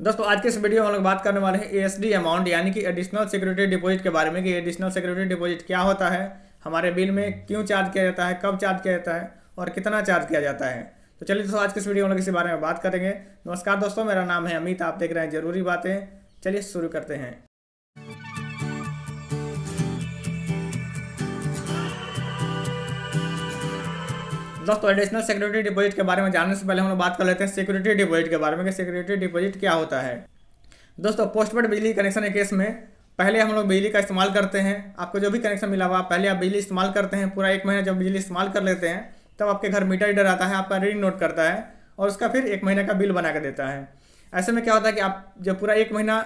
दोस्तों आज के इस वीडियो में हम लोग बात करने वाले हैं एएसडी अमाउंट यानी कि एडिशनल सिक्योरिटी डिपॉजिट के बारे में कि एडिशनल सिक्योरिटी डिपॉजिट क्या होता है हमारे बिल में क्यों चार्ज किया जाता है कब चार्ज किया जाता है और कितना चार्ज किया जाता है तो चलिए दोस्तों आज के इस वीडियो में हम लोग इसी बारे में बात करेंगे नमस्कार दोस्तों मेरा नाम है अमित आप देख रहे हैं जरूरी बातें चलिए शुरू करते हैं दोस्तों एडिशनल सिक्योरिटी डिपॉजिट के बारे में जानने से पहले हम लोग बात कर लेते हैं सिक्योरिटी डिपॉजिट के बारे में कि सिक्योरिटी डिपॉजिट क्या होता है दोस्तों पोस्टपेड बिजली कनेक्शन के केस में पहले हम लोग बिजली का इस्तेमाल करते हैं आपको जो भी कनेक्शन मिला हुआ पहले आप बिजली इस्तेमाल करते हैं पूरा एक महीना जब बिजली इस्तेमाल कर लेते हैं तब आपके घर मीटर रीडर आता है आपका रीडिंग नोट करता है और उसका फिर एक महीने का बिल बना कर देता है ऐसे में क्या होता है कि आप जब पूरा एक महीना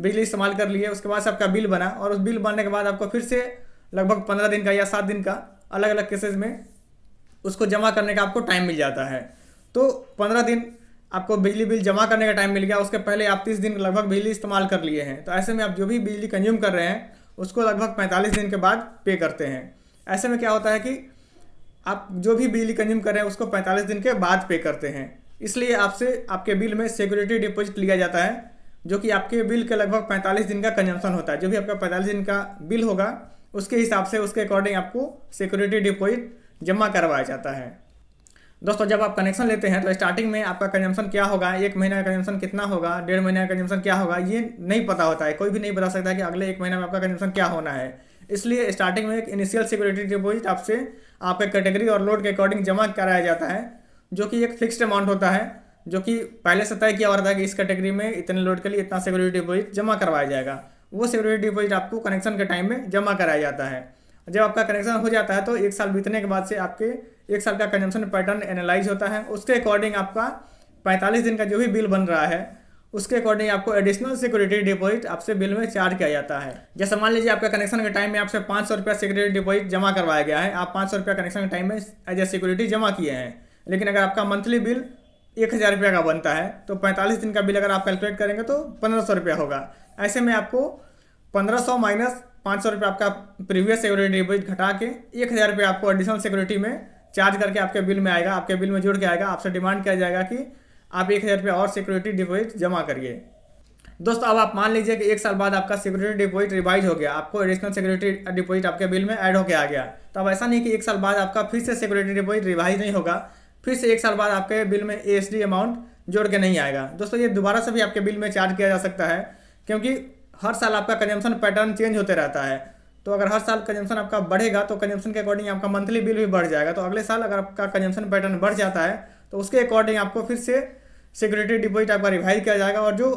बिजली इस्तेमाल कर लिए उसके बाद आपका बिल बना और उस बिल बनने के बाद आपको फिर से लगभग पंद्रह दिन का या सात दिन का अलग अलग केसेज में उसको जमा करने का आपको टाइम मिल जाता है तो पंद्रह दिन आपको बिजली बिल जमा करने का टाइम मिल गया उसके पहले आप तीस दिन लगभग बिजली इस्तेमाल कर लिए हैं तो ऐसे में आप जो भी बिजली कंज्यूम कर रहे हैं उसको लगभग पैंतालीस दिन के बाद पे करते हैं ऐसे में क्या होता है कि आप जो भी बिजली कंज्यूम कर रहे हैं उसको पैंतालीस दिन के बाद पे करते हैं इसलिए आपसे आपके बिल में सिक्योरिटी डिपॉजिट लिया जाता है जो कि आपके बिल के लगभग पैंतालीस दिन का कंजम्पन होता है जो भी आपका पैंतालीस दिन का बिल होगा उसके हिसाब से उसके अकॉर्डिंग आपको सिक्योरिटी डिपॉजिट जमा करवाया जाता है दोस्तों जब आप कनेक्शन लेते हैं तो स्टार्टिंग में आपका कंजम्पन क्या होगा एक महीना का कंजम्पन कितना होगा डेढ़ महीने का कंजम्पन क्या होगा ये नहीं पता होता है कोई भी नहीं बता सकता कि अगले एक महीना में आपका कंजम्पन क्या होना है इसलिए स्टार्टिंग में एक इनिशियल सिक्योरिटी डिपोजिट आपसे आपके कैटेगरी और लोड के अकॉर्डिंग जमा कराया जाता है जो कि एक फिक्स्ड अमाउंट होता है जो कि पहले से तय किया हुआ था कि इस कैटेगरी में इतने लोड के लिए इतना सिक्योरिटी डिपोजिट जमा करवाया जाएगा वो सिक्योरिटी डिपोजिट आपको कनेक्शन के टाइम में जमा कराया जाता है जब आपका कनेक्शन हो जाता है तो एक साल बीतने के बाद से आपके एक साल का कंजम्पशन पैटर्न एनालाइज होता है उसके अकॉर्डिंग आपका पैंतालीस दिन का जो भी बिल बन रहा है उसके अकॉर्डिंग आपको एडिशनल सिक्योरिटी डिपॉजिट आपसे बिल में चार्ज किया जाता है जैसे मान लीजिए आपका कनेक्शन के टाइम में आपसे पाँच सौ रुपया सिक्योरिटी डिपॉजिट जमा करवाया गया है आप पाँच सौ रुपया कनेक्शन के टाइम में एज ए सिक्योरिटी जमा किए हैं लेकिन अगर आपका मंथली बिल एक हज़ार रुपये का बनता है तो पैंतालीस दिन का बिल अगर आप कैलकुलेट करेंगे तो पंद्रह सौ रुपया होगा ऐसे में आपको पंद्रह सौ माइनस पाँच सौ रुपये आपका प्रीवियस सिक्योरिटी डिपोजिट घटा के एक हज़ार रुपये आपको एडिशनल सिक्योरिटी में चार्ज करके आपके बिल में आएगा आपके बिल में जुड़ के आएगा आपसे डिमांड किया जाएगा कि आप एक हज़ार रुपये और सिक्योरिटी डिपोजिट जमा करिए दोस्तों अब आप मान लीजिए कि एक साल बाद आपका सिक्योरिटी डिपोजिट रिवाइज हो गया आपको एडिशनल सिक्योरिटी डिपोजिट आपके बिल में ऐड होकर आ गया तो अब ऐसा नहीं कि एक साल बाद आपका फिर से सिक्योरिटी डिपोजिट रिवाइज नहीं होगा फिर से एक साल बाद आपके बिल में ए अमाउंट जोड़ के नहीं आएगा दोस्तों ये दोबारा से भी आपके बिल में चार्ज किया जा सकता है क्योंकि हर साल आपका कंजम्पशन पैटर्न चेंज होते रहता है तो अगर हर साल कंजम्पशन आपका बढ़ेगा तो कंजम्पशन के अकॉर्डिंग आपका मंथली बिल भी बढ़ जाएगा तो अगले साल अगर आपका कंजम्पशन पैटर्न बढ़ जाता है तो उसके अकॉर्डिंग आपको फिर से सिक्योरिटी डिपोजिट आपका रिवाइज किया जाएगा और जो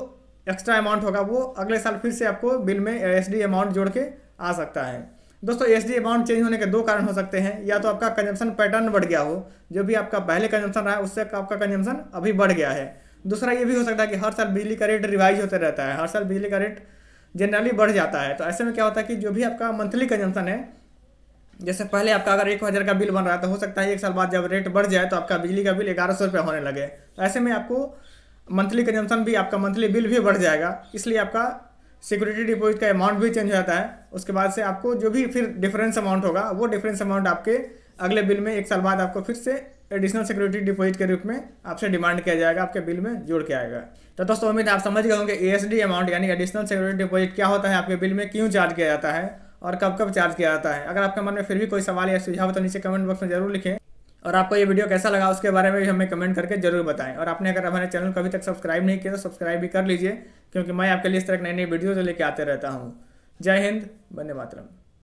एक्स्ट्रा अमाउंट होगा वो अगले साल फिर से आपको बिल में एस अमाउंट जोड़ के आ सकता है दोस्तों एस अमाउंट चेंज होने के दो कारण हो सकते हैं या तो आपका कंजम्पशन पैटर्न बढ़ गया हो जो भी आपका पहले कंजम्पशन रहा है उससे आपका कंजम्पशन अभी बढ़ गया है दूसरा ये भी हो सकता है कि हर साल बिजली का रेट रिवाइज होता रहता है हर साल बिजली का रेट जनरली बढ़ जाता है तो ऐसे में क्या होता है कि जो भी आपका मंथली कंजम्पन है जैसे पहले आपका अगर एक हज़ार का बिल बन रहा है तो हो सकता है एक साल बाद जब रेट बढ़ जाए तो आपका बिजली का बिल ग्यारह सौ रुपये होने लगे तो ऐसे में आपको मंथली कंजम्पन भी आपका मंथली बिल भी बढ़ जाएगा इसलिए आपका सिक्योरिटी डिपॉजिट का अमाउंट भी चेंज हो जाता है उसके बाद से आपको जो भी फिर डिफरेंस अमाउंट होगा वो डिफरेंस अमाउंट आपके अगले बिल में एक साल बाद आपको फिर से एडिशनल सिक्योरिटी डिपॉजिट के रूप में आपसे डिमांड किया जाएगा आपके बिल में जोड़ के आएगा तो दोस्तों उम्मीद आप समझ गए होंगे ए अमाउंट यानी एडिशनल सिक्योरिटी डिपॉजिट क्या होता है आपके बिल में क्यों चार्ज किया जाता है और कब कब चार्ज किया जाता है अगर आपके मन में फिर भी कोई सवाल या सुझाव तो नीचे कमेंट बॉक्स में जरूर लिखें और आपको ये वीडियो कैसा लगा उसके बारे में भी हमें कमेंट करके जरूर बताएं और आपने अगर हमारे चैनल को अभी तक सब्सक्राइब नहीं किया तो सब्सक्राइब भी कर लीजिए क्योंकि मैं आपके लिए इस तरह की नई नई वीडियो लेके आते रहता हूँ जय हिंद बंदे मातरम